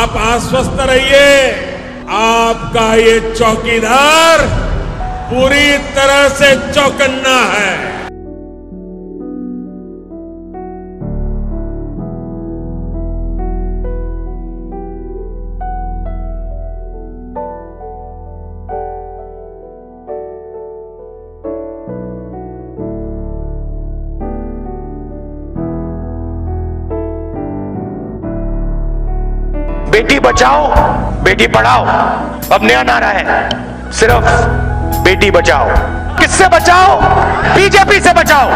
आप आश्वस्त रहिए आपका ये चौकीदार पूरी तरह से चौकन्ना है बचाओ बेटी पढ़ाओ अब नया नारा है सिर्फ बेटी बचाओ किससे बचाओ बीजेपी से बचाओ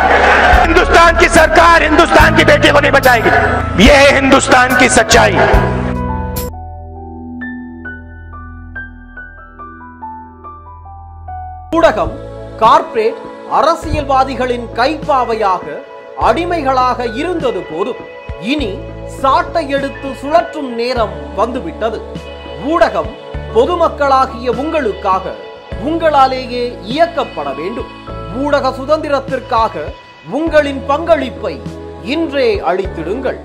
हिंदुस्तान की सरकार हिंदुस्तान की बेटी को नहीं बचाएगी यह है हिंदुस्तान की सच्चाई ஊடகம் கார்ப்பரேட் அரசியல்வாதிகளின் கைப்பாவையாக அடிமைகளாக இருந்தது போதும் இனி சாட்டை எடுத்து சுழற்றும் நேரம் வந்துவிட்டது ஊடகம் பொதுமக்களாகிய உங்களுக்காக உங்களாலேயே இயக்கப்பட வேண்டும் ஊடக சுதந்திரத்திற்காக உங்களின் பங்களிப்பை இன்றே அளித்திடுங்கள்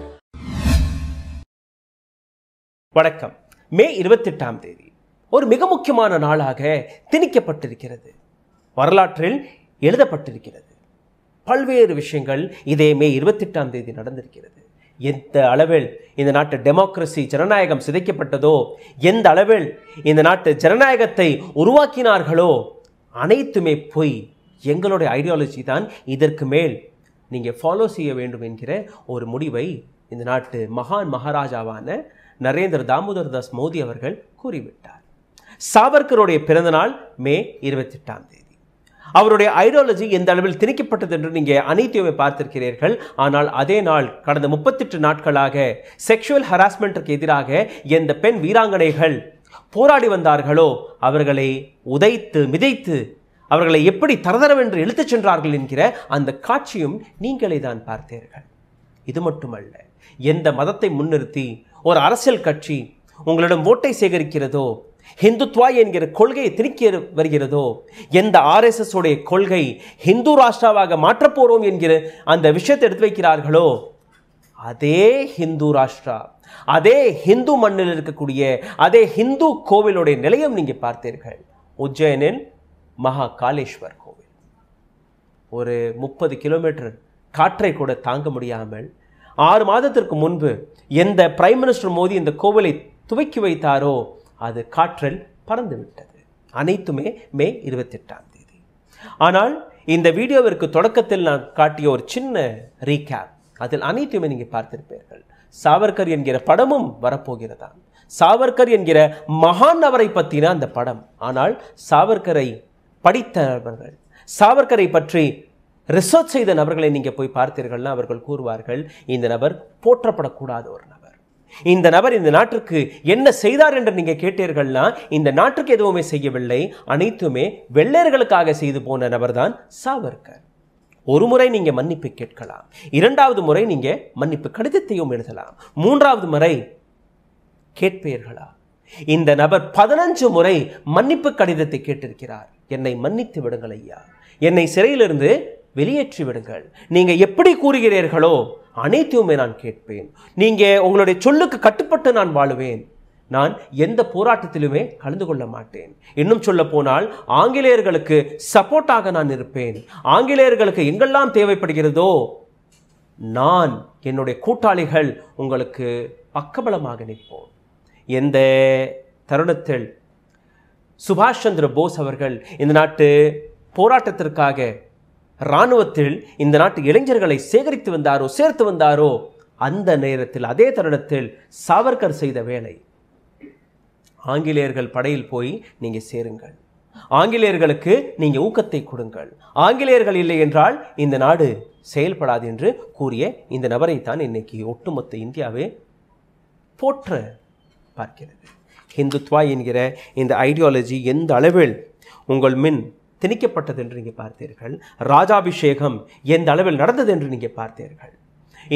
வணக்கம் மே இருபத்தெட்டாம் தேதி ஒரு மிக முக்கியமான நாளாக திணிக்கப்பட்டிருக்கிறது வரலாற்றில் எழுதப்பட்டிருக்கிறது பல்வேறு விஷயங்கள் இதே மே இருபத்தெட்டாம் தேதி நடந்திருக்கிறது எந்த அளவில் இந்த நாட்டு டெமோக்ரஸி ஜனநாயகம் சிதைக்கப்பட்டதோ எந்த அளவில் இந்த நாட்டு ஜனநாயகத்தை உருவாக்கினார்களோ அனைத்துமே பொய் எங்களுடைய ஐடியாலஜி தான் இதற்கு மேல் நீங்கள் ஃபாலோ செய்ய வேண்டும் என்கிற ஒரு முடிவை இந்த நாட்டு மகான் மகாராஜாவான நரேந்திர தாமோதர் தாஸ் மோடி அவர்கள் கூறிவிட்டார் சாவர்கருடைய பிறந்தநாள் மே இருபத்தெட்டாம் தேதி அவருடைய ஐடியாலஜி எந்த அளவில் திணிக்கப்பட்டது என்று நீங்கள் அனைத்தையுமே பார்த்திருக்கிறீர்கள் ஆனால் அதே நாள் கடந்த முப்பத்தெட்டு நாட்களாக செக்ஷுவல் ஹராஸ்மெண்ட்டுக்கு எதிராக எந்த பெண் வீராங்கனைகள் போராடி வந்தார்களோ அவர்களை உதைத்து மிதைத்து அவர்களை எப்படி தரதரவென்று இழுத்துச் சென்றார்கள் என்கிற அந்த காட்சியும் நீங்களே தான் பார்த்தீர்கள் இது மட்டுமல்ல எந்த மதத்தை முன்னிறுத்தி ஒரு அரசியல் கட்சி உங்களிடம் ஓட்டை சேகரிக்கிறதோ ஹிந்துத்வா என்கிற கொள்கையை திணிக்க வருகிறதோ எந்த ஆர்எஸ்எஸ் உடைய கொள்கை ஹிந்து ராஷ்டிராவாக மாற்றப்போகிறோம் என்கிற அந்த விஷயத்தை எடுத்து வைக்கிறார்களோ அதே ஹிந்து ராஷ்டிரா அதே ஹிந்து மண்ணில் இருக்கக்கூடிய அதே ஹிந்து கோவிலுடைய நிலையம் நீங்கள் பார்த்தீர்கள் உஜ்ஜயனில் மகா காலேஸ்வர் கோவில் ஒரு முப்பது கிலோமீட்டர் காற்றை கூட தாங்க முடியாமல் ஆறு மாதத்திற்கு முன்பு எந்த பிரைம் மினிஸ்டர் மோடி இந்த கோவிலை துவக்கி வைத்தாரோ அது காற்றில் பறந்துவிட்டது அனைத்துமே மே இருபத்தெட்டாம் தேதி ஆனால் இந்த வீடியோவிற்கு தொடக்கத்தில் நான் காட்டிய ஒரு சின்ன ரீகேப் அதில் அனைத்துமே நீங்கள் பார்த்திருப்பீர்கள் சாவர்கர் என்கிற படமும் வரப்போகிறதா சாவர்கர் என்கிற மகான் அவரை பற்றின அந்த படம் ஆனால் சாவர்கரை படித்த நபர்கள் சாவர்கரை பற்றி ரிசர்ச் செய்த நபர்களை நீங்கள் போய் பார்த்தீர்கள்னா அவர்கள் கூறுவார்கள் இந்த நபர் போற்றப்படக்கூடாத ஒரு நபர் இந்த நபர் இந்த நாட்டிற்கு என்ன செய்தார் என்று நீங்கள் கேட்டீர்கள்னா இந்த நாட்டுக்கு எதுவுமே செய்யவில்லை அனைத்துமே வெள்ளையர்களுக்காக செய்து போன நபர் தான் சாவர்கர் ஒரு முறை நீங்கள் மன்னிப்பு கேட்கலாம் இரண்டாவது முறை நீங்கள் மன்னிப்பு கடிதத்தையும் எழுதலாம் மூன்றாவது முறை கேட்பீர்களா இந்த நபர் பதினஞ்சு முறை மன்னிப்பு கடிதத்தை கேட்டிருக்கிறார் என்னை மன்னித்து விடுங்கள் ஐயா என்னை சிறையிலிருந்து வெளியேற்றி விடுங்கள் நீங்கள் எப்படி கூறுகிறீர்களோ அனைத்தையுமே நான் கேட்பேன் நீங்கள் உங்களுடைய சொல்லுக்கு கட்டுப்பட்டு நான் வாழுவேன் நான் எந்த போராட்டத்திலுமே கலந்து கொள்ள மாட்டேன் இன்னும் சொல்ல போனால் ஆங்கிலேயர்களுக்கு சப்போர்ட்டாக நான் இருப்பேன் ஆங்கிலேயர்களுக்கு எங்கெல்லாம் தேவைப்படுகிறதோ நான் என்னுடைய கூட்டாளிகள் உங்களுக்கு பக்கபலமாக நிற்போம் எந்த தருணத்தில் சுபாஷ் சந்திர போஸ் அவர்கள் இந்த நாட்டு போராட்டத்திற்காக இராணுவத்தில் இந்த நாட்டு இளைஞர்களை சேகரித்து வந்தாரோ சேர்த்து வந்தாரோ அந்த நேரத்தில் அதே தருணத்தில் சாவர்கர் செய்த வேலை ஆங்கிலேயர்கள் படையில் போய் நீங்கள் சேருங்கள் ஆங்கிலேயர்களுக்கு நீங்கள் ஊக்கத்தை கொடுங்கள் ஆங்கிலேயர்கள் இல்லை என்றால் இந்த நாடு செயல்படாது என்று கூறிய இந்த நபரை தான் இன்னைக்கு ஒட்டுமொத்த இந்தியாவே போற்ற பார்க்கிறது ஹிந்துத்வா என்கிற இந்த ஐடியாலஜி எந்த அளவில் உங்கள் மின் திணிக்கப்பட்டது என்று நீங்கள் பார்த்தீர்கள் ராஜாபிஷேகம் எந்த அளவில் நடந்தது என்று நீங்கள் பார்த்தீர்கள்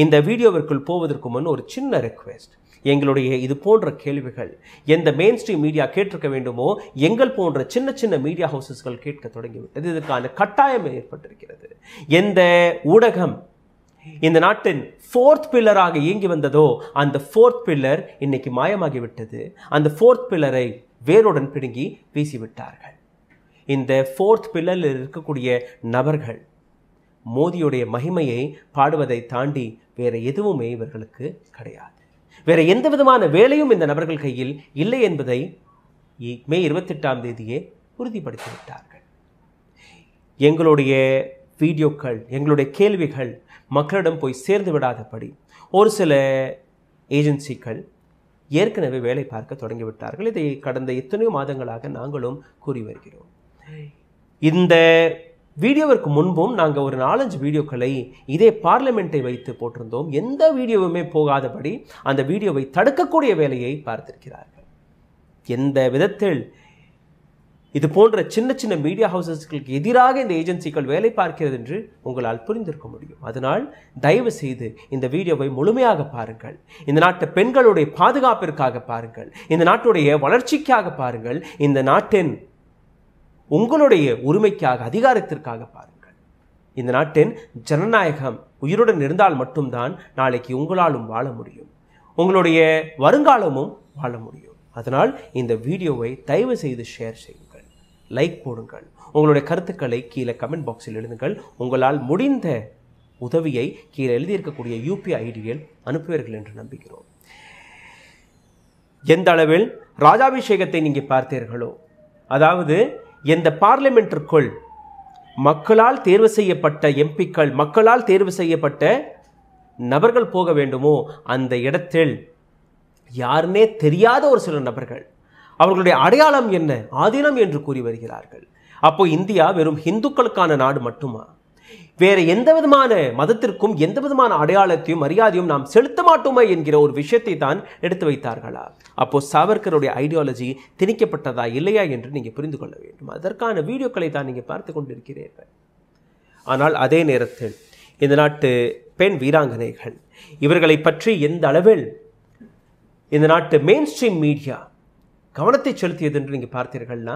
இந்த வீடியோவிற்குள் போவதற்கு முன் ஒரு சின்ன ரெக்வெஸ்ட் எங்களுடைய இது போன்ற கேள்விகள் எந்த மெயின் ஸ்ட்ரீம் மீடியா கேட்டிருக்க வேண்டுமோ எங்கள் போன்ற சின்ன சின்ன மீடியா ஹவுசஸ்கள் கேட்க தொடங்கிவிட்டது இதற்கான கட்டாயம் ஏற்பட்டிருக்கிறது எந்த ஊடகம் இந்த நாட்டின் ஃபோர்த் பில்லராக இயங்கி வந்ததோ அந்த ஃபோர்த் பில்லர் இன்னைக்கு மாயமாகிவிட்டது அந்த ஃபோர்த் பில்லரை வேரோடன் பிடுங்கி வீசிவிட்டார்கள் இந்த ஃபோர்த் பில்லரில் இருக்கக்கூடிய நபர்கள் மோதியுடைய மகிமையை பாடுவதை தாண்டி வேறு எதுவுமே இவர்களுக்கு கிடையாது வேறு எந்த விதமான வேலையும் இந்த நபர்கள் கையில் இல்லை என்பதை மே இருபத்தெட்டாம் தேதியே உறுதிப்படுத்திவிட்டார்கள் எங்களுடைய வீடியோக்கள் எங்களுடைய கேள்விகள் மக்களிடம் போய் சேர்ந்து விடாதபடி ஒரு சில ஏஜென்சிகள் ஏற்கனவே வேலை பார்க்க தொடங்கிவிட்டார்கள் இதை கடந்த எத்தனையோ மாதங்களாக நாங்களும் கூறி வருகிறோம் இந்த வீடியோவிற்கு முன்பும் நாங்கள் ஒரு நாலஞ்சு வீடியோக்களை இதே பார்லிமெண்ட்டை வைத்து போட்டிருந்தோம் எந்த வீடியோவுமே போகாதபடி அந்த வீடியோவை தடுக்கக்கூடிய வேலையை பார்த்திருக்கிறார்கள் எந்த விதத்தில் இது போன்ற சின்ன சின்ன மீடியா ஹவுசஸ்களுக்கு எதிராக இந்த ஏஜென்சிகள் வேலை பார்க்கிறது என்று உங்களால் புரிந்திருக்க முடியும் அதனால் தயவு செய்து இந்த வீடியோவை முழுமையாக பாருங்கள் இந்த நாட்டு பெண்களுடைய பாதுகாப்பிற்காக பாருங்கள் இந்த நாட்டுடைய வளர்ச்சிக்காக பாருங்கள் இந்த நாட்டின் உங்களுடைய உரிமைக்காக அதிகாரத்திற்காக பாருங்கள் இந்த நாட்டின் ஜனநாயகம் உயிருடன் இருந்தால் மட்டும்தான் நாளைக்கு உங்களாலும் வாழ முடியும் உங்களுடைய வருங்காலமும் வாழ முடியும் அதனால் இந்த வீடியோவை தயவு செய்து ஷேர் செய்யுங்கள் லைக் போடுங்கள் உங்களுடைய கருத்துக்களை கீழே கமெண்ட் பாக்ஸில் எழுதுங்கள் உங்களால் முடிந்த உதவியை கீழே எழுதியிருக்கக்கூடிய யூபிஐ ஐடியில் அனுப்புவீர்கள் என்று நம்புகிறோம் எந்த அளவில் ராஜாபிஷேகத்தை நீங்கள் பார்த்தீர்களோ அதாவது எந்த பார்லிமெண்ட்டிற்குள் மக்களால் தேர்வு செய்யப்பட்ட எம்பிக்கள் மக்களால் தேர்வு செய்யப்பட்ட நபர்கள் போக வேண்டுமோ அந்த இடத்தில் யாருனே தெரியாத ஒரு சில நபர்கள் அவர்களுடைய அடையாளம் என்ன ஆதீனம் என்று கூறி வருகிறார்கள் அப்போ இந்தியா வெறும் இந்துக்களுக்கான நாடு மட்டுமா வேறு எந்த விதமான மதத்திற்கும் எந்த விதமான அடையாளத்தையும் மரியாதையும் நாம் செலுத்த மாட்டோமே என்கிற ஒரு விஷயத்தை தான் எடுத்து வைத்தார்களா அப்போது சாவர்கருடைய ஐடியாலஜி திணிக்கப்பட்டதா இல்லையா என்று நீங்கள் புரிந்து கொள்ள வேண்டும் அதற்கான வீடியோக்களை தான் நீங்கள் பார்த்து கொண்டிருக்கிறீர்கள் ஆனால் அதே நேரத்தில் இந்த நாட்டு பெண் வீராங்கனைகள் இவர்களை பற்றி எந்த அளவில் இந்த நாட்டு மெயின் ஸ்ட்ரீம் மீடியா கவனத்தை செலுத்தியது என்று நீங்கள் பார்த்தீர்கள்னா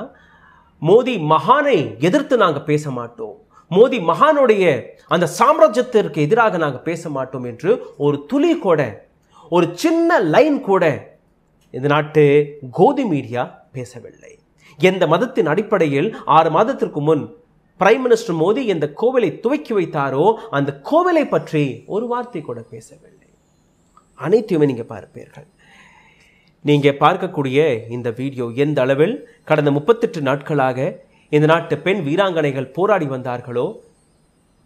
மோதி மகானை எதிர்த்து நாங்கள் பேச மாட்டோம் மோதி மகானுடைய அந்த சாம்ராஜ்யத்திற்கு எதிராக நாங்கள் பேச மாட்டோம் என்று ஒரு துளி கூட ஒரு சின்ன லைன் கூட இந்த நாட்டு கோதி மீடியா பேசவில்லை எந்த மதத்தின் அடிப்படையில் ஆறு மாதத்திற்கு முன் பிரைம் மினிஸ்டர் மோடி எந்த கோவிலை துவக்கி வைத்தாரோ அந்த கோவிலை பற்றி ஒரு வார்த்தை கூட பேசவில்லை அனைத்தையுமே நீங்கள் பார்ப்பீர்கள் நீங்கள் பார்க்கக்கூடிய இந்த வீடியோ எந்த அளவில் கடந்த முப்பத்தெட்டு நாட்களாக இந்த நாட்டு பெண் வீராங்கனைகள் போராடி வந்தார்களோ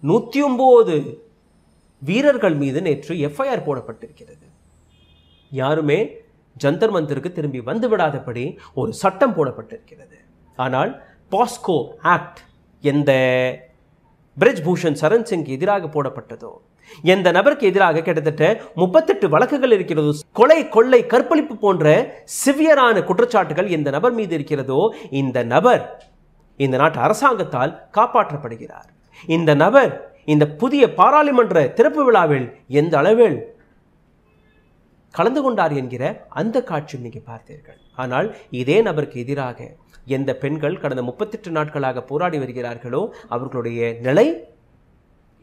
நூற்றி ஒம்பது வீரர்கள் மீது நேற்று எஃப்ஐஆர் போடப்பட்டிருக்கிறது யாருமே ஜந்தர் மந்திருக்கு திரும்பி வந்து விடாதபடி ஒரு சட்டம் போடப்பட்டிருக்கிறது ஆனால் பாஸ்கோ ஆக்ட் எந்த பிரஜ் பூஷன் சரண் சிங்க்கு எதிராக போடப்பட்டதோ எந்த நபருக்கு எதிராக கிட்டத்தட்ட முப்பத்தெட்டு வழக்குகள் இருக்கிறதோ கொலை கொள்ளை கற்பழிப்பு போன்ற சிவியரான குற்றச்சாட்டுகள் இந்த நபர் மீது இருக்கிறதோ இந்த நபர் இந்த நாட்டு அரசாங்கத்தால் காப்பாற்றப்படுகிறார் இந்த நபர் இந்த புதிய பாராளுமன்ற திறப்பு விழாவில் எந்த அளவில் கலந்து கொண்டார் என்கிற அந்த காட்சியும் நீங்கள் பார்த்தீர்கள் ஆனால் இதே நபருக்கு எதிராக எந்த பெண்கள் கடந்த முப்பத்தெட்டு நாட்களாக போராடி வருகிறார்களோ அவர்களுடைய நிலை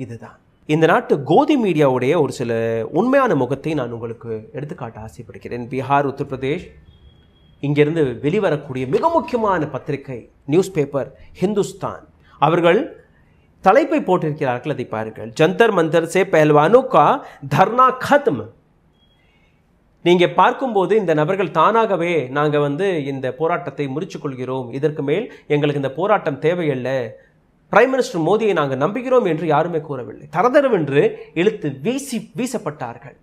இதுதான் இந்த நாட்டு கோதி மீடியாவுடைய ஒரு சில உண்மையான முகத்தை நான் உங்களுக்கு எடுத்துக்காட்ட ஆசைப்படுகிறேன் பீகார் உத்தரப்பிரதேஷ் இங்கிருந்து வெளிவரக்கூடிய மிக முக்கியமான பத்திரிகை நியூஸ் பேப்பர் ஹிந்துஸ்தான் அவர்கள் தலைப்பை போட்டிருக்கிறார்கள் அதை பாருங்கள் ஜந்தர் மந்தர் சே பஹல்வானோ கா தர்ணா கத்ம் நீங்கள் பார்க்கும்போது இந்த நபர்கள் தானாகவே நாங்கள் வந்து இந்த போராட்டத்தை முறிச்சுக்கொள்கிறோம் இதற்கு மேல் எங்களுக்கு இந்த போராட்டம் தேவையில்லை பிரைம் மினிஸ்டர் மோடியை நாங்கள் நம்புகிறோம் என்று யாருமே கூறவில்லை தரதரவென்று இழுத்து வீசி வீசப்பட்டார்கள்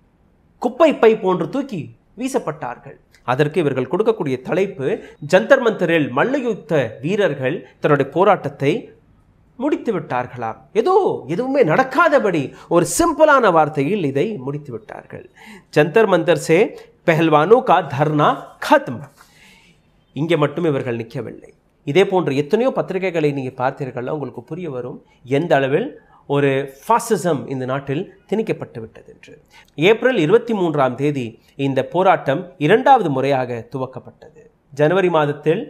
குப்பை பை போன்று தூக்கி வீசப்பட்டார்கள் அதற்கு இவர்கள் கொடுக்கக்கூடிய தலைப்பு ஜந்தர் மந்தரில் மல்லயுத்த வீரர்கள் தன்னுடைய போராட்டத்தை முடித்து விட்டார்களா ஏதோ எதுவுமே நடக்காதபடி ஒரு சிம்பிளான வார்த்தையில் இதை முடித்து விட்டார்கள் ஜந்தர் மந்தர் சே பெஹல்வானு கா தர்ணா கத்ம இங்கே மட்டும் இவர்கள் நிற்கவில்லை இதே போன்ற எத்தனையோ பத்திரிகைகளை நீங்கள் பார்த்தீர்கள் உங்களுக்கு புரிய வரும் எந்த அளவில் ஒரு ஃபாசிசம் இந்த நாட்டில் திணிக்கப்பட்டு விட்டது என்று ஏப்ரல் இருபத்தி மூன்றாம் தேதி இந்த போராட்டம் இரண்டாவது முறையாக துவக்கப்பட்டது ஜனவரி மாதத்தில்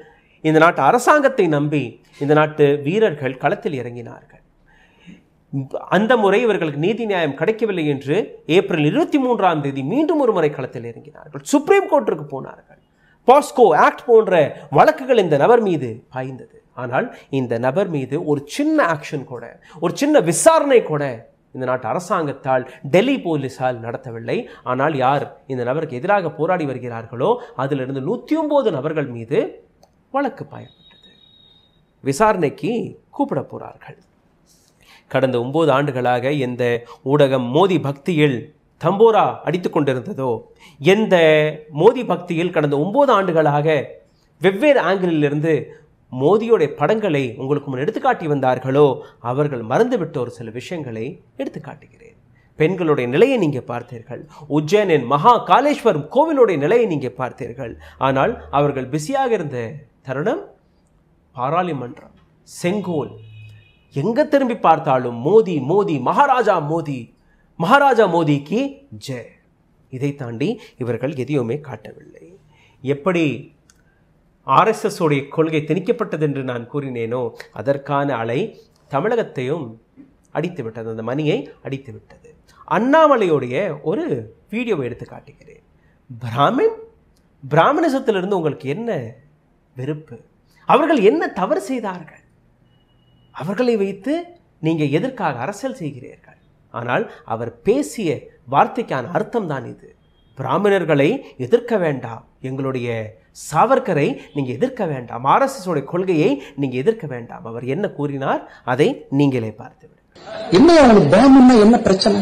இந்த நாட்டு அரசாங்கத்தை நம்பி இந்த நாட்டு வீரர்கள் களத்தில் இறங்கினார்கள் அந்த முறை இவர்களுக்கு நீதி நியாயம் கிடைக்கவில்லை என்று ஏப்ரல் இருபத்தி மூன்றாம் தேதி மீண்டும் ஒரு முறை களத்தில் இறங்கினார்கள் சுப்ரீம் கோர்ட்டிற்கு போனார்கள் பாஸ்கோ ஆக்ட் போன்ற வழக்குகள் இந்த நபர் மீது பாய்ந்தது ஆனால் இந்த நபர் மீது ஒரு சின்ன ஆக்ஷன் கூட ஒரு சின்ன விசாரணை கூட இந்த நாட்டு அரசாங்கத்தால் டெல்லி போலீஸால் நடத்தவில்லை ஆனால் யார் இந்த நபருக்கு எதிராக போராடி வருகிறார்களோ அதிலிருந்து நூற்றி ஒம்பது நபர்கள் மீது வழக்கு பாயப்பட்டது விசாரணைக்கு கூப்பிட போகிறார்கள் கடந்த ஒம்பது ஆண்டுகளாக எந்த ஊடகம் மோதி பக்தியில் தம்போரா அடித்து கொண்டிருந்ததோ எந்த மோதி பக்தியில் கடந்த ஒம்பது ஆண்டுகளாக வெவ்வேறு ஆங்கிலிருந்து மோதியோடைய படங்களை உங்களுக்கு முன் எடுத்துக்காட்டி வந்தார்களோ அவர்கள் மறந்துவிட்ட ஒரு சில விஷயங்களை எடுத்துக்காட்டுகிறேன் பெண்களுடைய நிலையை நீங்கள் பார்த்தீர்கள் உஜ்ஜயனின் மகா காலேஸ்வரம் கோவிலுடைய நிலையை நீங்கள் பார்த்தீர்கள் ஆனால் அவர்கள் பிஸியாக இருந்த தருணம் பாராளுமன்றம் செங்கோல் எங்கே திரும்பி பார்த்தாலும் மோதி மோதி மகாராஜா மோதி மகாராஜா மோதிக்கு ஜெய் இதை தாண்டி இவர்கள் எதையுமே காட்டவில்லை எப்படி ஆர்எஸ்எஸ் உடைய கொள்கை திணிக்கப்பட்டது என்று நான் கூறினேனோ அதற்கான அலை தமிழகத்தையும் அடித்துவிட்டது அந்த மணியை அடித்துவிட்டது அண்ணாமலையுடைய ஒரு வீடியோவை எடுத்து காட்டுகிறேன் பிராமின் பிராமணிசத்திலிருந்து உங்களுக்கு என்ன வெறுப்பு அவர்கள் என்ன தவறு செய்தார்கள் அவர்களை வைத்து நீங்கள் எதற்காக அரசியல் செய்கிறீர்கள் ஆனால் அவர் பேசிய வார்த்தைக்கான அர்த்தம் தான் இது பிராமணர்களை எதிர்க்க வேண்டாம் எங்களுடைய சாவர்கரை நீங்கள் எதிர்க்க வேண்டாம் ஆர்எஸ்எஸோட கொள்கையை நீங்கள் எதிர்க்க வேண்டாம் அவர் என்ன கூறினார் அதை நீங்களே பார்த்து என்ன என்ன பிரச்சனை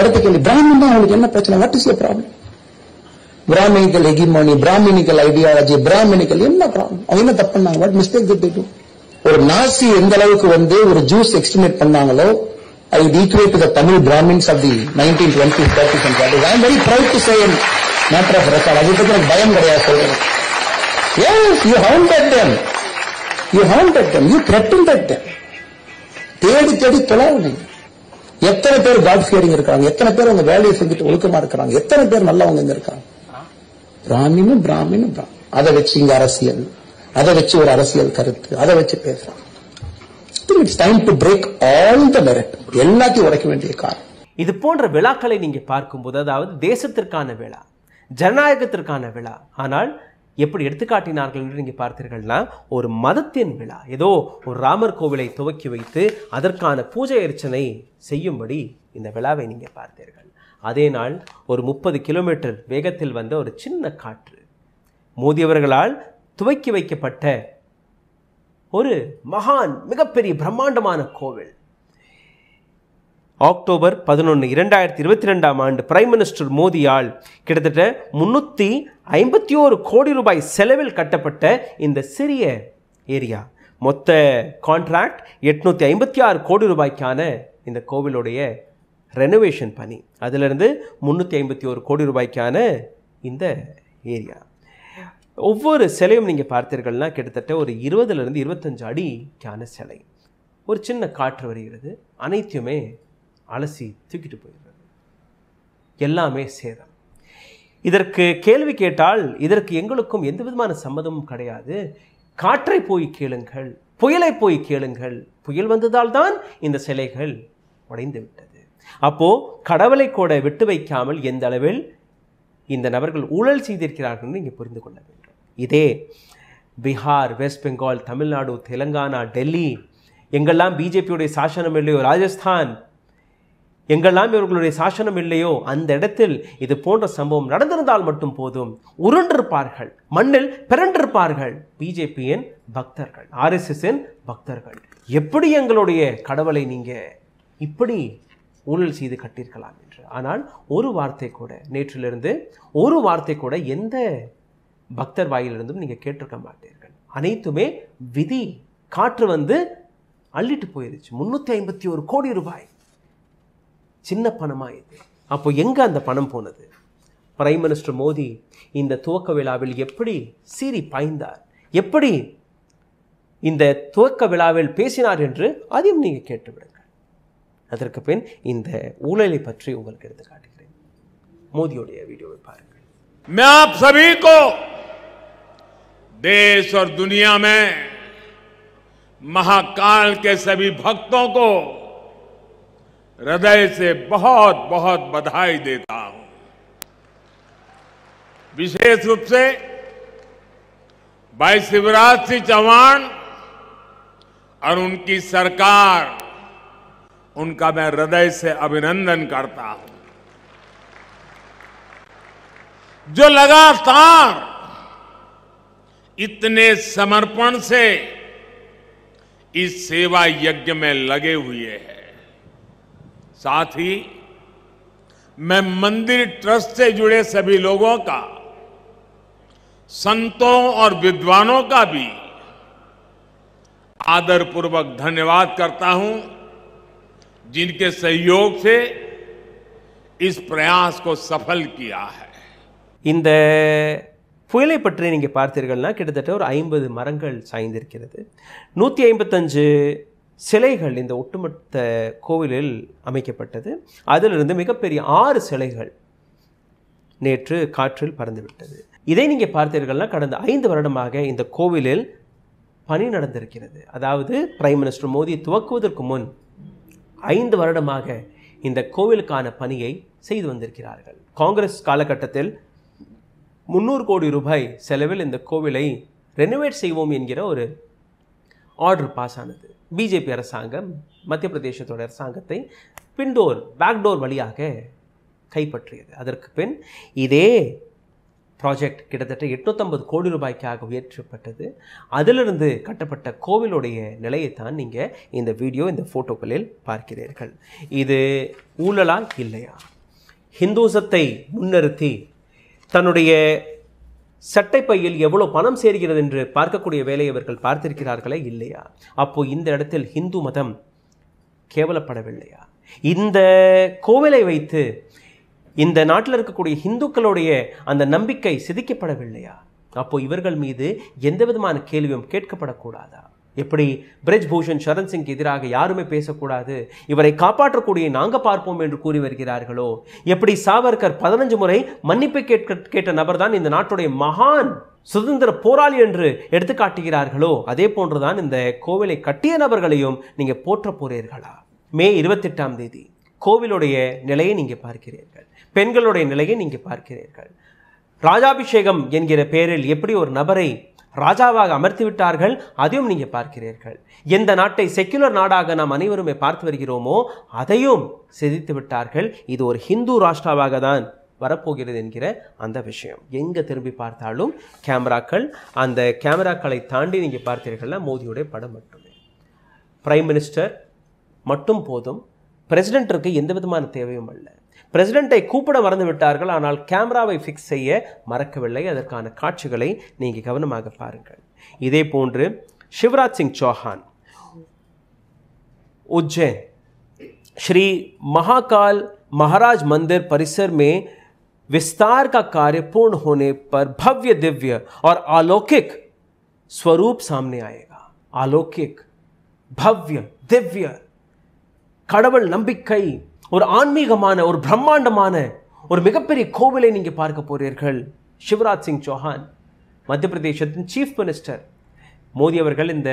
அடுத்த கேள்வி என்ன பிரச்சனை what is problem ideology Brahminical என்ன ப்ராப்ளம் அவங்க என்ன தப்பு வாட் மிஸ்டேக் திட்டு ஒரு நாசி எந்த அளவுக்கு வந்து ஒரு ஜூஸ் எக்ஸ்டிமேட் பண்ணாங்களோ I the Tamil Brahmins of the nineteen twenty I very proud to say matter record பத்தி எனக்கு பயம் கிடையாது சொல்றேன் தேடி தேடி எத்தனை பேர் காட் ஃபியரிங் இருக்காங்க எத்தனை பேர் அவங்க வேலையை செஞ்சுட்டு ஒழுக்கமா இருக்கிறாங்க எத்தனை பேர் நல்லவங்க இங்க இருக்காங்க அதை வச்சு இங்க அரசியல் அதை வச்சு ஒரு அரசியல் கருத்து அதை வச்சு பேசுறாங்க it's time to break all the merit எல்லாத்தையும் உடைக்க வேண்டிய காரணம் இது போன்ற விழாக்களை நீங்க பார்க்கும்போது அதாவது தேசத்திற்கான விழா ஜனநாயகத்திற்கான விழா ஆனால் எப்படி எடுத்துக்காட்டினார்கள் என்று நீங்கள் பார்த்தீர்கள்னா ஒரு மதத்தின் விழா ஏதோ ஒரு ராமர் கோவிலை துவக்கி வைத்து அதற்கான பூஜை அர்ச்சனை செய்யும்படி இந்த விழாவை நீங்கள் பார்த்தீர்கள் அதே நாள் ஒரு முப்பது கிலோமீட்டர் வேகத்தில் வந்த ஒரு சின்ன காற்று மோதியவர்களால் துவக்கி வைக்கப்பட்ட ஒரு மகான் மிகப்பெரிய பிரம்மாண்டமான கோவில் அக்டோபர் பதினொன்று இரண்டாயிரத்தி இருபத்தி ரெண்டாம் ஆண்டு பிரைம் மினிஸ்டர் மோடியால் கிட்டத்தட்ட முன்னூற்றி ஐம்பத்தி ஓரு கோடி ரூபாய் செலவில் கட்டப்பட்ட இந்த சிறிய ஏரியா மொத்த கான்ட்ராக்ட் எட்நூற்றி ஐம்பத்தி ஆறு கோடி ரூபாய்க்கான இந்த கோவிலுடைய ரெனோவேஷன் பணி அதிலிருந்து முந்நூற்றி ஐம்பத்தி ஒரு கோடி ரூபாய்க்கான இந்த ஏரியா ஒவ்வொரு சிலையும் நீங்கள் பார்த்தீர்கள்னா கிட்டத்தட்ட ஒரு இருபதுலேருந்து இருபத்தஞ்சு அடிக்கான சிலை ஒரு சின்ன காற்று வருகிறது அனைத்துமே அலசி தூக்கிட்டு போயிடுறது எல்லாமே சேதம் இதற்கு கேள்வி கேட்டால் இதற்கு எங்களுக்கும் எந்த விதமான சம்மதமும் கிடையாது காற்றை போய் கேளுங்கள் புயலை போய் கேளுங்கள் புயல் வந்ததால் தான் இந்த சிலைகள் உடைந்து விட்டது அப்போ கடவுளை கூட விட்டு வைக்காமல் எந்த அளவில் இந்த நபர்கள் ஊழல் செய்திருக்கிறார்கள் இங்கே புரிந்து கொள்ள வேண்டும் இதே பீகார் வெஸ்ட் பெங்கால் தமிழ்நாடு தெலங்கானா டெல்லி எங்கெல்லாம் பிஜேபியுடைய சாசனம் இல்லையோ ராஜஸ்தான் எங்கெல்லாம் இவர்களுடைய சாசனம் இல்லையோ அந்த இடத்தில் இது போன்ற சம்பவம் நடந்திருந்தால் மட்டும் போதும் உருண்டிருப்பார்கள் மண்ணில் பிறண்டிருப்பார்கள் பிஜேபியின் பக்தர்கள் ஆர்எஸ்எஸ்என் பக்தர்கள் எப்படி எங்களுடைய கடவுளை நீங்கள் இப்படி ஊழல் செய்து கட்டியிருக்கலாம் என்று ஆனால் ஒரு வார்த்தை கூட நேற்றிலிருந்து ஒரு வார்த்தை கூட எந்த பக்தர் வாயிலிருந்தும் நீங்கள் கேட்டிருக்க மாட்டீர்கள் அனைத்துமே விதி காற்று வந்து அள்ளிட்டு போயிருச்சு முந்நூற்றி ஐம்பத்தி ஒரு கோடி ரூபாய் சின்ன பணமாக இது அப்போ எங்கே அந்த பணம் போனது பிரைம் மினிஸ்டர் மோடி இந்த துவக்க விழாவில் எப்படி சீறி பாய்ந்தார் எப்படி இந்த துவக்க விழாவில் பேசினார் என்று அதையும் நீங்கள் கேட்டுவிடுங்கள் அதற்கு பின் இந்த ஊழலை பற்றி உங்களுக்கு எடுத்து காட்டுகிறேன் மோதியுடைய வீடியோவை பாருங்கள் மேப் आप सभी துனியா மே और दुनिया में महाकाल हृदय से बहुत बहुत बधाई देता हूं विशेष रूप से भाई शिवराज सिंह चौहान और उनकी सरकार उनका मैं हृदय से अभिनंदन करता हूं जो लगातार इतने समर्पण से इस सेवा यज्ञ में लगे हुए हैं साथ ही मैं मंदिर ट्रस्ट से जुड़े सभी लोगों का संतों और विद्वानों का भी आदरपूर्वक धन्यवाद करता हूं जिनके सहयोग से इस प्रयास को सफल किया है इन புயலை பற்றி நீங்கள் பார்த்தீர்கள்னா கிட்டத்தட்ட ஒரு ஐம்பது மரங்கள் சாய்ந்திருக்கிறது நூற்றி ஐம்பத்தஞ்சு சிலைகள் இந்த ஒட்டுமொத்த கோவிலில் அமைக்கப்பட்டது அதிலிருந்து மிகப்பெரிய ஆறு சிலைகள் நேற்று காற்றில் பறந்துவிட்டது இதை நீங்கள் பார்த்தீர்கள்னா கடந்த ஐந்து வருடமாக இந்த கோவிலில் பணி நடந்திருக்கிறது அதாவது பிரைம் மினிஸ்டர் மோடி துவக்குவதற்கு முன் ஐந்து வருடமாக இந்த கோவிலுக்கான பணியை செய்து வந்திருக்கிறார்கள் காங்கிரஸ் காலகட்டத்தில் முந்நூறு கோடி ரூபாய் செலவில் இந்த கோவிலை ரெனோவேட் செய்வோம் என்கிற ஒரு ஆர்டர் பாஸ் ஆனது பிஜேபி அரசாங்கம் மத்திய பிரதேசத்தோட அரசாங்கத்தை பின்டோர் பேக்டோர் வழியாக கைப்பற்றியது அதற்கு பின் இதே ப்ராஜெக்ட் கிட்டத்தட்ட எட்நூற்றம்பது கோடி ரூபாய்க்காக உயர்த்தப்பட்டது அதிலிருந்து கட்டப்பட்ட கோவிலுடைய நிலையைத்தான் நீங்கள் இந்த வீடியோ இந்த ஃபோட்டோக்களில் பார்க்கிறீர்கள் இது ஊழலா இல்லையா ஹிந்துசத்தை முன்னிறுத்தி தன்னுடைய சட்டைப்பையில் எவ்வளோ பணம் சேர்கிறது என்று பார்க்கக்கூடிய வேலையை அவர்கள் பார்த்திருக்கிறார்களே இல்லையா அப்போ இந்த இடத்தில் ஹிந்து மதம் கேவலப்படவில்லையா இந்த கோவிலை வைத்து இந்த நாட்டில் இருக்கக்கூடிய ஹிந்துக்களுடைய அந்த நம்பிக்கை சிதிக்கப்படவில்லையா அப்போ இவர்கள் மீது எந்த விதமான கேள்வியும் கேட்கப்படக்கூடாதா எப்படி பிரஜ் பூஷன் சரண் சிங்க்கு எதிராக யாருமே பேசக்கூடாது இவரை காப்பாற்றக்கூடிய நாங்கள் பார்ப்போம் என்று கூறி வருகிறார்களோ எப்படி சாவர்கர் பதினஞ்சு முறை மன்னிப்பு கேட்க கேட்ட நபர் தான் இந்த நாட்டுடைய மகான் சுதந்திர போராளி என்று எடுத்துக்காட்டுகிறார்களோ அதே போன்றுதான் இந்த கோவிலை கட்டிய நபர்களையும் நீங்கள் போற்ற போறீர்களா மே இருபத்தெட்டாம் தேதி கோவிலுடைய நிலையை நீங்கள் பார்க்கிறீர்கள் பெண்களுடைய நிலையை நீங்கள் பார்க்கிறீர்கள் ராஜாபிஷேகம் என்கிற பெயரில் எப்படி ஒரு நபரை ராஜாவாக அமர்த்தி விட்டார்கள் அதையும் நீங்கள் பார்க்கிறீர்கள் எந்த நாட்டை செக்குலர் நாடாக நாம் அனைவருமே பார்த்து வருகிறோமோ அதையும் செதித்து விட்டார்கள் இது ஒரு ஹிந்து ராஷ்டிராவாக தான் வரப்போகிறது என்கிற அந்த விஷயம் எங்கே திரும்பி பார்த்தாலும் கேமராக்கள் அந்த கேமராக்களை தாண்டி நீங்கள் பார்த்தீர்கள்னா மோதியுடைய படம் மட்டுமே பிரைம் மினிஸ்டர் மட்டும் போதும் பிரசிடென்ட் எந்த விதமான தேவையும் அல்ல பிரசிடென்ட்டை கூப்பிட மறந்துவிட்டார்கள் ஆனால் கேமராவை ஃபிக்ஸ் செய்ய மறக்கவில்லை அதற்கான காட்சிகளை நீங்கள் கவனமாக பாருங்கள் இதே போன்று சிவராஜ் சிங் சௌஹான் उज्जैन श्री महाकाल महाराज मंदिर परिसर में विस्तार का कार्य पूर्ण होने पर भव्य दिव्य और अलौकिक स्वरूप सामने आएगा अलौकिक भव्य दिव्य கடவுள் நம்பிக்கை ஒரு ஆன்மீகமான ஒரு பிரம்மாண்டமான ஒரு மிகப்பெரிய கோவிலை நீங்கள் பார்க்க போகிறீர்கள் சிவராஜ் சிங் சௌஹான் மத்திய பிரதேசத்தின் சீஃப் மினிஸ்டர் மோடி அவர்கள் இந்த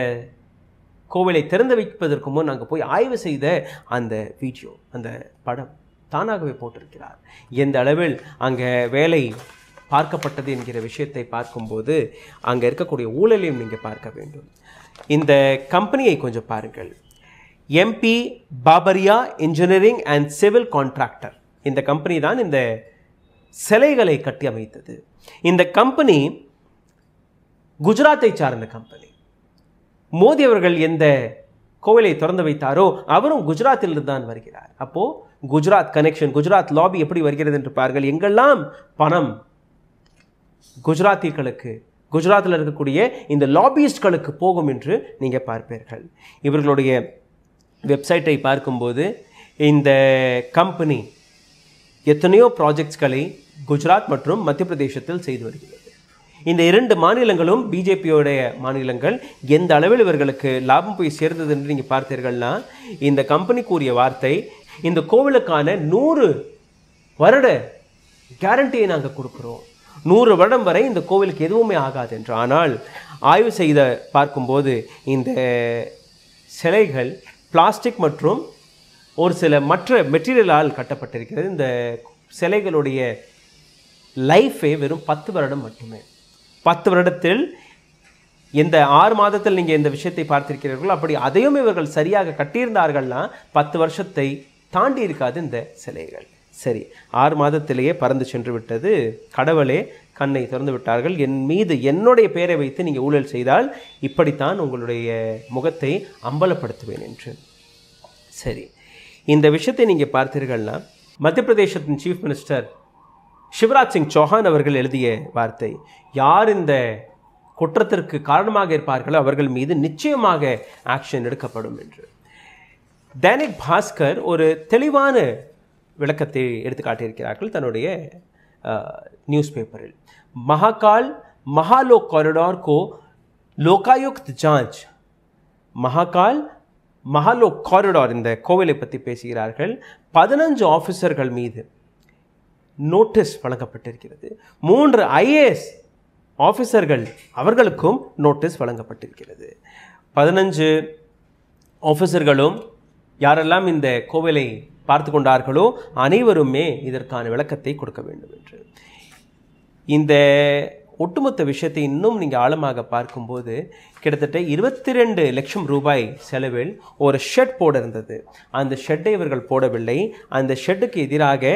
கோவிலை திறந்து வைப்பதற்கு முன் நாங்கள் போய் ஆய்வு செய்த அந்த வீடியோ அந்த படம் தானாகவே போட்டிருக்கிறார் எந்த அளவில் அங்கே வேலை பார்க்கப்பட்டது என்கிற விஷயத்தை பார்க்கும்போது அங்கே இருக்கக்கூடிய ஊழலையும் நீங்கள் பார்க்க வேண்டும் இந்த கம்பெனியை கொஞ்சம் பாருங்கள் MP Babariya engineering and civil contractor இந்த கம்பெனி தான் இந்த சிலைகளை கட்டி அமைத்தது இந்த கம்பெனி குஜராத்தை சார்ந்த கம்பெனி மோடி அவர்கள் எந்த கோவிலை திறந்து வைத்தாரோ அவரும் குஜராத்திலிருந்து தான் வருகிறார் அப்போது குஜராத் கனெக்ஷன் குஜராத் லாபி எப்படி வருகிறது என்று பாருங்கள் எங்கெல்லாம் பணம் குஜராத்திகளுக்கு குஜராத்தில் இருக்கக்கூடிய இந்த லாபியிஸ்ட்களுக்கு போகும் என்று நீங்கள் பார்ப்பீர்கள் இவர்களுடைய வெப்சைட்டை பார்க்கும்போது இந்த கம்பெனி எத்தனையோ ப்ராஜெக்ட்ஸ்களை குஜராத் மற்றும் மத்திய பிரதேசத்தில் செய்து வருகிறது இந்த இரண்டு மாநிலங்களும் பிஜேபியோடைய மாநிலங்கள் எந்த அளவில் இவர்களுக்கு லாபம் போய் சேர்ந்தது என்று நீங்கள் பார்த்தீர்கள்னா இந்த கம்பெனி கூறிய வார்த்தை இந்த கோவிலுக்கான நூறு வருட கேரண்டியை நாங்கள் கொடுக்குறோம் நூறு வருடம் வரை இந்த கோவிலுக்கு எதுவுமே ஆகாது என்று ஆனால் ஆய்வு செய்த பார்க்கும்போது இந்த சிலைகள் பிளாஸ்டிக் மற்றும் ஒரு சில மற்ற மெட்டீரியலால் கட்டப்பட்டிருக்கிறது இந்த சிலைகளுடைய லைஃபே வெறும் பத்து வருடம் மட்டுமே பத்து வருடத்தில் இந்த ஆறு மாதத்தில் நீங்கள் இந்த விஷயத்தை பார்த்திருக்கிறீர்கள் அப்படி அதையும் இவர்கள் சரியாக கட்டியிருந்தார்கள்னா பத்து வருஷத்தை தாண்டி இருக்காது இந்த சிலைகள் சரி ஆறு மாதத்திலேயே பறந்து சென்று விட்டது கடவுளே கண்ணை திறந்து விட்டார்கள் என் மீது என்னுடைய பெயரை வைத்து நீங்கள் ஊழல் செய்தால் இப்படித்தான் உங்களுடைய முகத்தை அம்பலப்படுத்துவேன் என்று சரி இந்த விஷயத்தை நீங்கள் பார்த்தீர்கள்னா மத்திய பிரதேசத்தின் சீஃப் மினிஸ்டர் சிவராஜ் சிங் சௌஹான் அவர்கள் எழுதிய வார்த்தை யார் இந்த குற்றத்திற்கு காரணமாக இருப்பார்களோ அவர்கள் மீது நிச்சயமாக ஆக்ஷன் எடுக்கப்படும் என்று தைனிக் பாஸ்கர் ஒரு தெளிவான விளக்கத்தை எடுத்து காட்டியிருக்கிறார்கள் தன்னுடைய நியூஸ் பேப்பரில் மகாகால் மகாலோக் காரிடார் கோ லோகாயுக்த் ஜாஞ்ச் மகாகால் மகாலோக் காரிடார் இந்த கோவிலை பற்றி பேசுகிறார்கள் பதினஞ்சு ஆஃபீஸர்கள் மீது நோட்டீஸ் வழங்கப்பட்டிருக்கிறது மூன்று ஐஏஎஸ் ஆஃபீஸர்கள் அவர்களுக்கும் நோட்டீஸ் வழங்கப்பட்டிருக்கிறது பதினஞ்சு ஆஃபீஸர்களும் யாரெல்லாம் இந்த கோவிலை பார்த்து கொண்டார்களோ அனைவருமே இதற்கான விளக்கத்தை கொடுக்க வேண்டும் என்று இந்த ஒட்டுமொத்த விஷயத்தை இன்னும் நீங்கள் ஆழமாக பார்க்கும்போது கிட்டத்தட்ட இருபத்தி ரெண்டு லட்சம் ரூபாய் செலவில் ஒரு ஷெட் போட இருந்தது அந்த ஷெட்டை இவர்கள் போடவில்லை அந்த ஷெட்டுக்கு எதிராக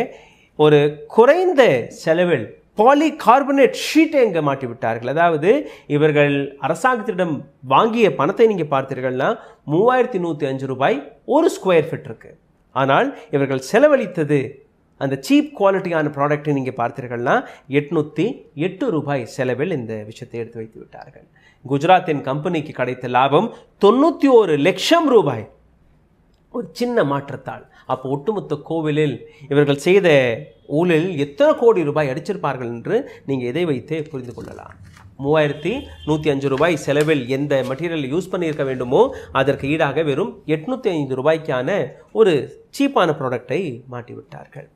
ஒரு குறைந்த செலவில் பாலி கார்பனேட் ஷீட்டை இங்கே மாட்டிவிட்டார்கள் அதாவது இவர்கள் அரசாங்கத்திடம் வாங்கிய பணத்தை நீங்கள் பார்த்தீர்கள்னா மூவாயிரத்தி நூற்றி அஞ்சு ரூபாய் ஒரு ஸ்கொயர் ஃபிட் இருக்குது ஆனால் இவர்கள் செலவழித்தது அந்த சீப் குவாலிட்டியான ப்ராடக்ட்டை நீங்கள் பார்த்தீர்கள்னா எட்நூற்றி எட்டு ரூபாய் செலவில் இந்த விஷயத்தை எடுத்து வைத்து விட்டார்கள் குஜராத்தின் கம்பெனிக்கு கிடைத்த லாபம் தொண்ணூற்றி ஒரு லட்சம் ரூபாய் ஒரு சின்ன மாற்றத்தால் அப்போ ஒட்டுமொத்த கோவிலில் இவர்கள் செய்த ஊழலில் எத்தனை கோடி ரூபாய் அடிச்சிருப்பார்கள் என்று நீங்கள் இதை வைத்து புரிந்து கொள்ளலாம் மூவாயிரத்தி நூற்றி அஞ்சு ரூபாய் செலவில் எந்த மெட்டீரியல் யூஸ் பண்ணியிருக்க வேண்டுமோ அதற்கு ஈடாக வெறும் எட்நூற்றி ஐந்து ரூபாய்க்கான ஒரு சீப்பான ப்ராடக்டை மாட்டிவிட்டார்கள்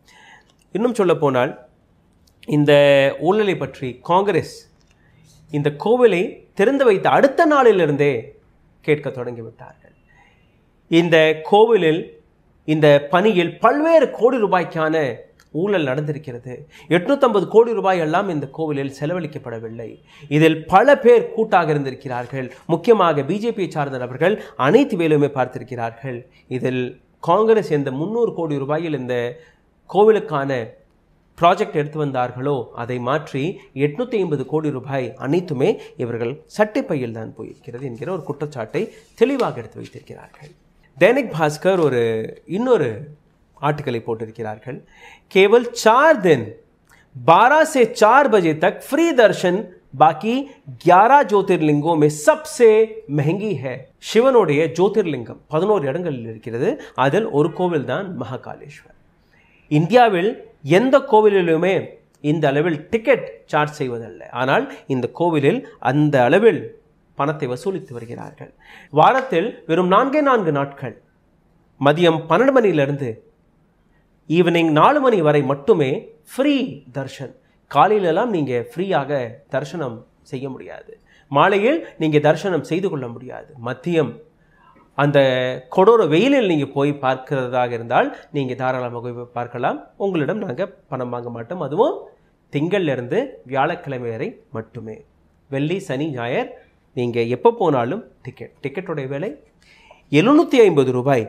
இன்னும் போனால் இந்த ஊழலை பற்றி காங்கிரஸ் இந்த கோவிலை திறந்து வைத்த அடுத்த நாளிலிருந்தே கேட்க தொடங்கிவிட்டார்கள் இந்த கோவிலில் இந்த பணியில் பல்வேறு கோடி ரூபாய்க்கான ஊழல் நடந்திருக்கிறது எட்நூத்தம்பது கோடி ரூபாய் எல்லாம் இந்த கோவிலில் செலவழிக்கப்படவில்லை இதில் பல பேர் கூட்டாக இருந்திருக்கிறார்கள் முக்கியமாக பிஜேபியை சார்ந்த நபர்கள் அனைத்து வேலையுமே பார்த்திருக்கிறார்கள் இதில் காங்கிரஸ் எந்த முந்நூறு கோடி ரூபாயில் இந்த கோவிலுக்கான ப்ராஜெக்ட் எடுத்து வந்தார்களோ அதை மாற்றி எட்நூற்றி ஐம்பது கோடி ரூபாய் அனைத்துமே இவர்கள் சட்டைப்பையில் தான் போயிருக்கிறது என்கிற ஒரு குற்றச்சாட்டை தெளிவாக எடுத்து வைத்திருக்கிறார்கள் தைனிக் பாஸ்கர் ஒரு இன்னொரு ஆட்டுக்களை போட்டிருக்கிறார்கள் கேவல் சார் தென் பாரா சே சார் பஜே தக் ஃப்ரீ தர்ஷன் बाकी 11 ज्योतिर्लिंगों में सबसे महंगी है சிவனுடைய ஜோதிர்லிங்கம் பதினோரு இடங்களில் இருக்கிறது அதில் ஒரு கோவில் தான் மகாகாலேஸ்வர் இந்தியாவில் எந்த கோவிலிலுமே இந்த அளவில் டிக்கெட் சார்ஜ் செய்வதில்லை ஆனால் இந்த கோவிலில் அந்த அளவில் பணத்தை வசூலித்து வருகிறார்கள் வாரத்தில் வெறும் நான்கே நான்கு நாட்கள் மதியம் பன்னெண்டு மணியிலிருந்து ஈவினிங் நாலு மணி வரை மட்டுமே ஃப்ரீ தர்ஷன் காலையிலெல்லாம் நீங்கள் ஃப்ரீயாக தரிசனம் செய்ய முடியாது மாலையில் நீங்கள் தரிசனம் செய்து கொள்ள முடியாது மத்தியம் அந்த கொடோர வெயிலில் நீங்கள் போய் பார்க்கிறதாக இருந்தால் நீங்கள் தாராளமாக போய் பார்க்கலாம் உங்களிடம் நாங்கள் பணம் வாங்க மாட்டோம் அதுவும் திங்கள்லேருந்து வியாழக்கிழமை வரை மட்டுமே வெள்ளி சனி ஞாயர் நீங்கள் எப்போ போனாலும் டிக்கெட் டிக்கெட்டுடைய விலை எழுநூற்றி ஐம்பது ரூபாய்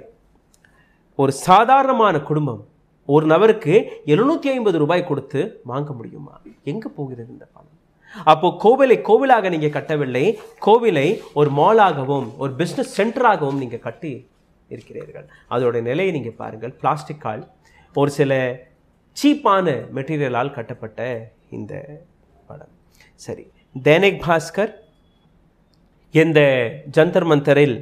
ஒரு சாதாரணமான குடும்பம் ஒரு நபருக்கு எழுநூற்றி ஐம்பது ரூபாய் கொடுத்து வாங்க முடியுமா எங்கே போகிறது இந்த பணம் அப்போ கோவிலை கோவிலாக நீங்கள் கட்டவில்லை கோவிலை ஒரு மாலாகவும் ஒரு பிஸ்னஸ் சென்டராகவும் நீங்கள் கட்டி இருக்கிறீர்கள் அதோட நிலையை நீங்கள் பாருங்கள் பிளாஸ்டிக்கால் ஒரு சில சீப்பான மெட்டீரியலால் கட்டப்பட்ட இந்த படம் சரி தைனிக் பாஸ்கர் எந்த ஜந்தர் மந்தரில்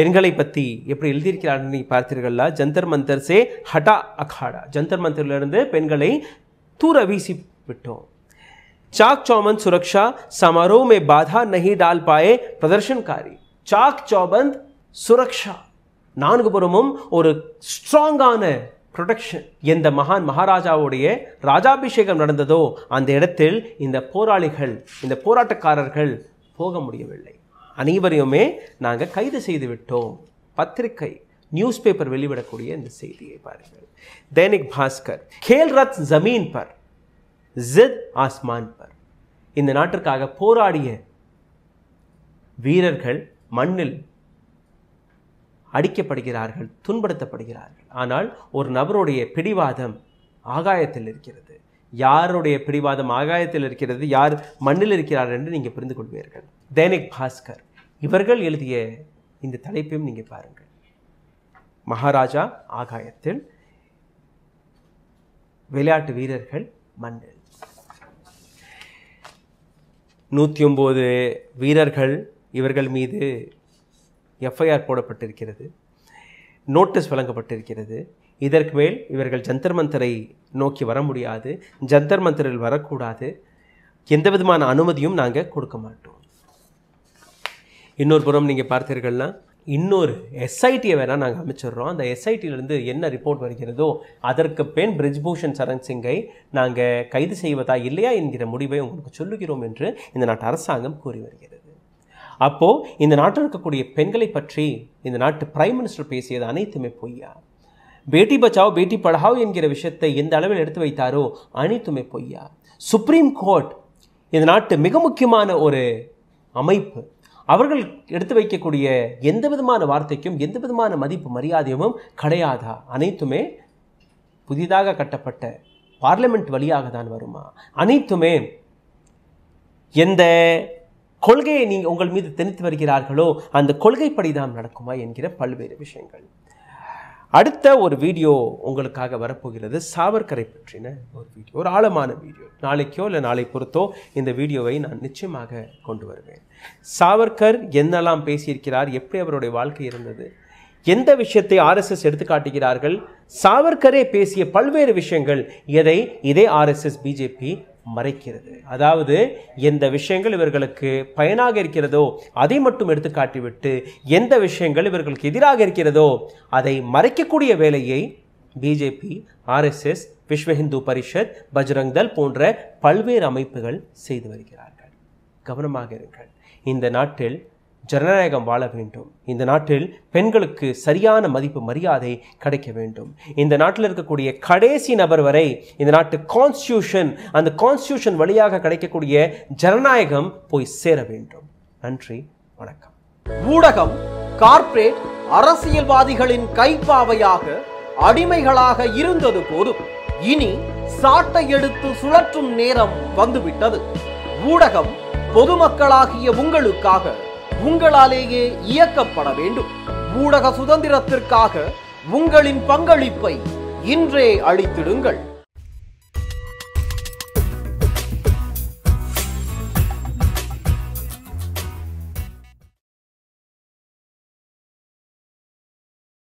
பெண்களை பற்றி எப்படி எழுதியிருக்கிறார்கள் நீ பார்த்தீர்களா ஜந்தர் மந்தர் சே ஹடா அகாடா ஜந்தர் மந்தர்லேருந்து பெண்களை தூர வீசி விட்டோம் சாக் चौबंद சுரக்ஷா சமாரோ மே பாதா नहीं டால் பாயே பிரதர்ஷன்காரி சாக் சௌபந்த் சுரக்ஷா நான்கு புறமும் ஒரு ஸ்ட்ராங்கான ப்ரொடெக்ஷன் எந்த மகான் மகாராஜாவுடைய ராஜாபிஷேகம் நடந்ததோ அந்த இடத்தில் இந்த போராளிகள் இந்த போராட்டக்காரர்கள் போக முடியவில்லை அனைவரையுமே நாங்கள் கைது செய்து விட்டோம் பத்திரிகை நியூஸ் பேப்பர் வெளிவிடக்கூடிய இந்த செய்தியை பாருங்கள் தைனிக் பாஸ்கர் ரத் ஜமீன் பர் ஜித் ஆஸ்மான் பர் இந்த நாட்டிற்காக போராடிய வீரர்கள் மண்ணில் அடிக்கப்படுகிறார்கள் துன்படுத்தப்படுகிறார்கள் ஆனால் ஒரு நபருடைய பிடிவாதம் ஆகாயத்தில் இருக்கிறது யாருடைய பிடிவாதம் ஆகாயத்தில் இருக்கிறது யார் மண்ணில் இருக்கிறார் என்று நீங்கள் புரிந்து கொள்வீர்கள் தைனிக் பாஸ்கர் இவர்கள் எழுதிய இந்த தலைப்பையும் நீங்கள் பாருங்கள் மகாராஜா ஆகாயத்தில் விளையாட்டு வீரர்கள் மண்ணில் நூற்றி ஒம்பது வீரர்கள் இவர்கள் மீது எஃப்ஐஆர் போடப்பட்டிருக்கிறது நோட்டீஸ் வழங்கப்பட்டிருக்கிறது இதற்கு மேல் இவர்கள் ஜந்தர் மந்தரை நோக்கி வர முடியாது ஜந்தர் மந்தரில் வரக்கூடாது எந்த விதமான அனுமதியும் நாங்கள் கொடுக்க மாட்டோம் இன்னொரு புறம் நீங்கள் பார்த்தீர்கள்னா இன்னொரு எஸ்ஐடியை வேணால் நாங்கள் அமைச்சிடுறோம் அந்த எஸ்ஐடியிலேருந்து என்ன ரிப்போர்ட் வருகிறதோ அதற்கு பெண் பிரிஜ்பூஷன் சரண் சிங்கை நாங்கள் கைது செய்வதா இல்லையா என்கிற முடிவை உங்களுக்கு சொல்லுகிறோம் என்று இந்த நாட்டு அரசாங்கம் கூறி வருகிறது அப்போது இந்த நாட்டில் இருக்கக்கூடிய பெண்களை பற்றி இந்த நாட்டு பிரைம் மினிஸ்டர் பேசியது அனைத்துமே பொய்யா பேட்டி பச்சாவ் பேட்டி படாவ் என்கிற விஷயத்தை எந்த அளவில் எடுத்து வைத்தாரோ அனைத்துமே பொய்யா சுப்ரீம் கோர்ட் இந்த நாட்டு மிக முக்கியமான ஒரு அமைப்பு அவர்கள் எடுத்து வைக்கக்கூடிய எந்த விதமான வார்த்தைக்கும் எந்த விதமான மதிப்பு மரியாதையும் கிடையாதா அனைத்துமே புதிதாக கட்டப்பட்ட பார்லிமெண்ட் வழியாக தான் வருமா அனைத்துமே எந்த கொள்கையை நீங்கள் உங்கள் மீது திணித்து வருகிறார்களோ அந்த கொள்கைப்படி தான் நடக்குமா என்கிற பல்வேறு விஷயங்கள் அடுத்த ஒரு வீடியோ உங்களுக்காக வரப்போகிறது சாவர்கரை பற்றின ஒரு வீடியோ ஒரு ஆழமான வீடியோ நாளைக்கோ இல்லை நாளை பொறுத்தோ இந்த வீடியோவை நான் நிச்சயமாக கொண்டு வருவேன் சாவர்கர் என்னெல்லாம் பேசியிருக்கிறார் எப்படி அவருடைய வாழ்க்கை இருந்தது எந்த விஷயத்தை ஆர்எஸ்எஸ் எடுத்துக்காட்டுகிறார்கள் சாவர்கரே பேசிய பல்வேறு விஷயங்கள் எதை இதே ஆர்எஸ்எஸ் பிஜேபி மறைக்கிறது அதாவது எந்த விஷயங்கள் இவர்களுக்கு பயனாக இருக்கிறதோ அதை மட்டும் எடுத்து காட்டிவிட்டு எந்த விஷயங்கள் இவர்களுக்கு எதிராக இருக்கிறதோ அதை மறைக்கக்கூடிய வேலையை பிஜேபி ஆர்எஸ்எஸ் விஸ்வ ஹிந்து பரிஷத் பஜ்ரங் தல் போன்ற பல்வேறு அமைப்புகள் செய்து வருகிறார்கள் கவனமாக இருங்கள் இந்த நாட்டில் ஜனநாயகம் வாழ வேண்டும் இந்த நாட்டில் பெண்களுக்கு சரியான மதிப்பு மரியாதை கிடைக்க வேண்டும் இந்த நாட்டில் இருக்கக்கூடிய கடைசி நபர் வரை இந்த நாட்டு கான்ஸ்டியூஷன் அந்த கான்ஸ்டியூஷன் வழியாக கிடைக்கக்கூடிய ஜனநாயகம் போய் சேர வேண்டும் நன்றி வணக்கம் ஊடகம் கார்ப்பரேட் அரசியல்வாதிகளின் கைப்பாவையாக அடிமைகளாக இருந்தது போதும் இனி சாட்டை எடுத்து சுழற்றும் நேரம் வந்துவிட்டது ஊடகம் பொதுமக்களாகிய உங்களுக்காக உங்களாலேயே இயக்கப்பட வேண்டும் ஊடக சுதந்திரத்திற்காக உங்களின் பங்களிப்பை இன்றே அளித்திடுங்கள்